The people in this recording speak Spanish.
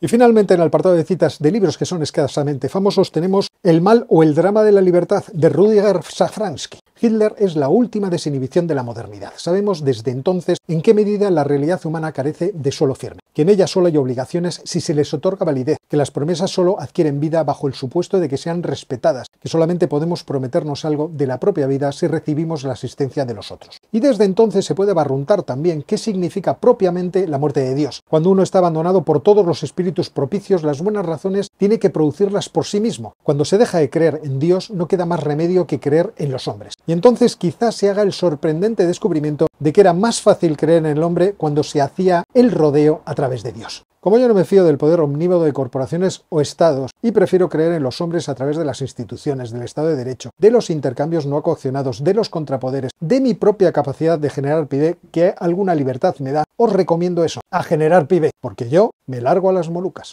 Y finalmente, en el apartado de citas de libros que son escasamente famosos, tenemos El mal o el drama de la libertad de Rudiger Safransky. Hitler es la última desinhibición de la modernidad. Sabemos desde entonces en qué medida la realidad humana carece de suelo firme que en ella solo hay obligaciones si se les otorga validez, que las promesas solo adquieren vida bajo el supuesto de que sean respetadas, que solamente podemos prometernos algo de la propia vida si recibimos la asistencia de los otros. Y desde entonces se puede barruntar también qué significa propiamente la muerte de Dios. Cuando uno está abandonado por todos los espíritus propicios, las buenas razones tiene que producirlas por sí mismo. Cuando se deja de creer en Dios, no queda más remedio que creer en los hombres. Y entonces quizás se haga el sorprendente descubrimiento de que era más fácil creer en el hombre cuando se hacía el rodeo a través de Dios. Como yo no me fío del poder omnívodo de corporaciones o estados y prefiero creer en los hombres a través de las instituciones, del Estado de Derecho, de los intercambios no acocionados, de los contrapoderes, de mi propia capacidad de generar pibe que alguna libertad me da, os recomiendo eso, a generar pibe, porque yo me largo a las molucas.